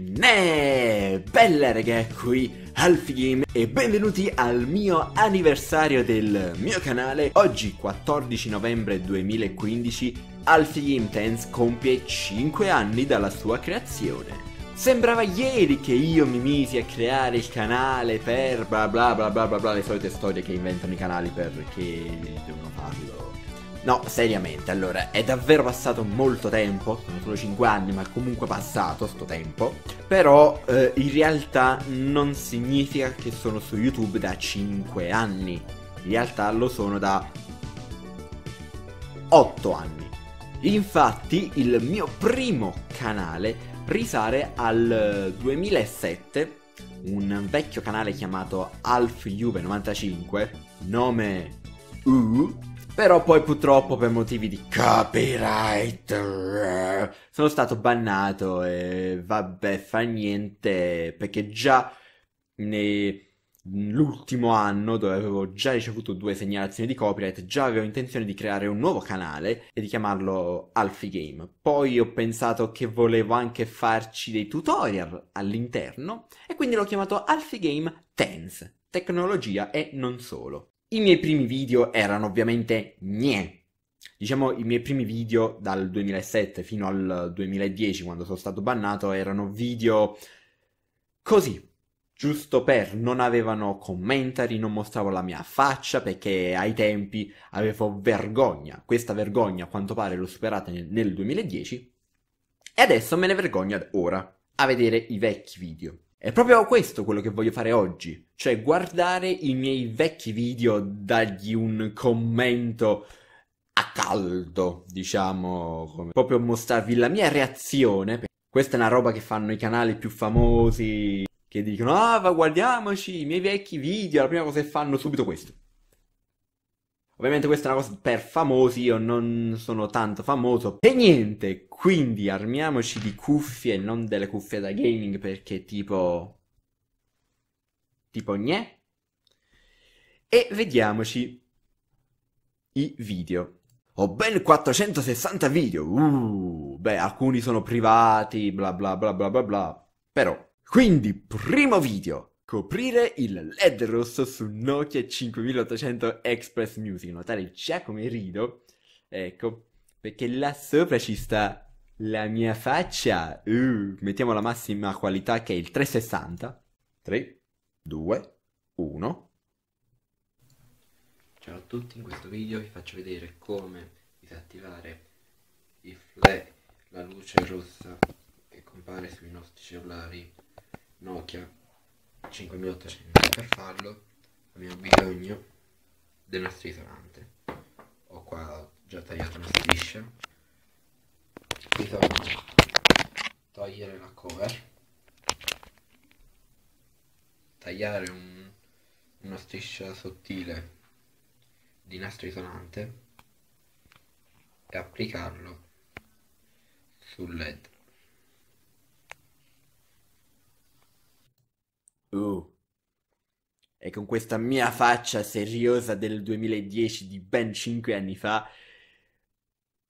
Ne, bella regà qui Alfigame e benvenuti al mio anniversario del mio canale Oggi 14 novembre 2015 Alfigame Tense compie 5 anni dalla sua creazione Sembrava ieri che io mi misi a creare il canale per bla bla bla bla bla bla Le solite storie che inventano i canali perché devono farlo No, seriamente, allora, è davvero passato molto tempo, sono solo 5 anni, ma è comunque passato sto tempo. Però eh, in realtà non significa che sono su YouTube da 5 anni. In realtà lo sono da 8 anni. Infatti il mio primo canale risale al 2007, eh, un vecchio canale chiamato Alf 95, nome U, però poi purtroppo per motivi di copyright sono stato bannato e vabbè fa niente perché già nell'ultimo anno dove avevo già ricevuto due segnalazioni di copyright già avevo intenzione di creare un nuovo canale e di chiamarlo Alfie Game. Poi ho pensato che volevo anche farci dei tutorial all'interno e quindi l'ho chiamato Alfie Game Tense, tecnologia e non solo. I miei primi video erano ovviamente niente. Diciamo i miei primi video dal 2007 fino al 2010 quando sono stato bannato erano video così, giusto per, non avevano commentari, non mostravo la mia faccia perché ai tempi avevo vergogna, questa vergogna a quanto pare l'ho superata nel, nel 2010 e adesso me ne vergogno ora a vedere i vecchi video. È proprio questo quello che voglio fare oggi, cioè guardare i miei vecchi video, dargli un commento a caldo, diciamo, proprio mostrarvi la mia reazione. Questa è una roba che fanno i canali più famosi, che dicono, ah, ma guardiamoci i miei vecchi video, la prima cosa che fanno subito questo. Ovviamente questa è una cosa per famosi, io non sono tanto famoso. E niente, quindi armiamoci di cuffie, non delle cuffie da gaming perché tipo... Tipo gnè. E vediamoci i video. Ho ben 460 video, uh, beh alcuni sono privati, bla bla bla bla bla bla. Però, quindi primo video, Coprire il LED rosso su Nokia 5800 Express Music. Notare già come rido. Ecco, perché là sopra ci sta la mia faccia. Uh, mettiamo la massima qualità che è il 360. 3, 2, 1. Ciao a tutti, in questo video vi faccio vedere come disattivare il flash, la luce rossa che compare sui nostri cellulari Nokia 5.800 per farlo abbiamo bisogno del nostro isolante ho qua già tagliato una striscia bisogna togliere la cover tagliare un, una striscia sottile di nastro isolante e applicarlo sul led Oh. E con questa mia faccia seriosa del 2010 di ben 5 anni fa.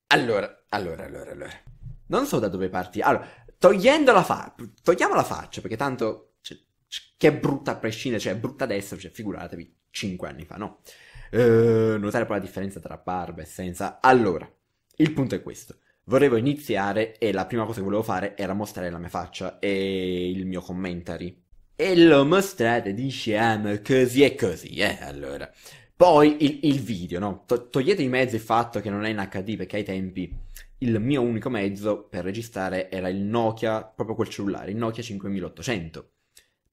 Allora, allora, allora, allora. Non so da dove parti. Allora, togliendo la faccia, togliamo la faccia, perché tanto cioè, che è brutta a prescindere, cioè è brutta adesso, cioè figuratevi 5 anni fa, no? Eh, notare poi la differenza tra barba e senza. Allora, il punto è questo. Volevo iniziare e la prima cosa che volevo fare era mostrare la mia faccia e il mio commentary e lo mostrate, diciamo, ah, così e così, eh, allora. Poi il, il video, no? To- togliete di mezzo il fatto che non è in HD, perché ai tempi il mio unico mezzo per registrare era il Nokia, proprio quel cellulare, il Nokia 5800.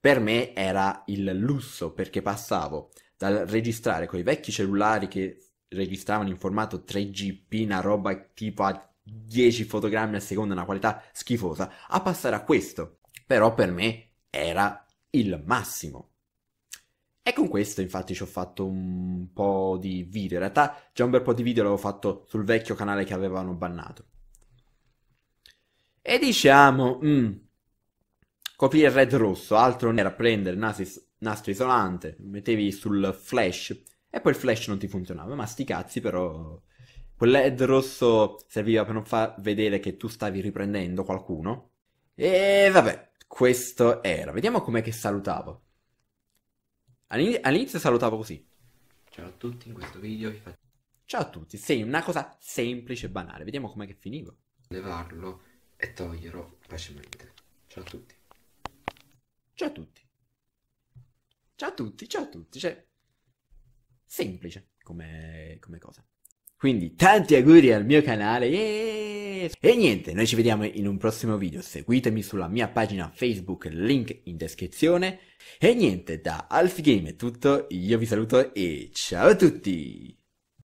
Per me era il lusso, perché passavo dal registrare quei vecchi cellulari che registravano in formato 3GP, una roba tipo a 10 fotogrammi al secondo, una qualità schifosa, a passare a questo. Però per me era il massimo. E con questo infatti ci ho fatto un po' di video, in realtà già un bel po' di video l'avevo fatto sul vecchio canale che avevano bannato. E diciamo, mm, coprire il red rosso, altro non era prendere nasi, nastro isolante, mettevi sul flash e poi il flash non ti funzionava, ma sti cazzi però... Quel LED rosso serviva per non far vedere che tu stavi riprendendo qualcuno. E vabbè, questo era. Vediamo com'è che salutavo. All'inizio, all'inizio salutavo così. Ciao a tutti, in questo video vi faccio... Ciao a tutti, sei una cosa semplice e banale. Vediamo com'è che finivo. Levarlo e toglierlo facilmente. Ciao a tutti. Ciao a tutti. Ciao a tutti, ciao a tutti. Cioè, semplice come, come cosa. Quindi tanti auguri al mio canale yeah! e niente, noi ci vediamo in un prossimo video, seguitemi sulla mia pagina Facebook, link in descrizione e niente, da Alfie Game è tutto, io vi saluto e ciao a tutti!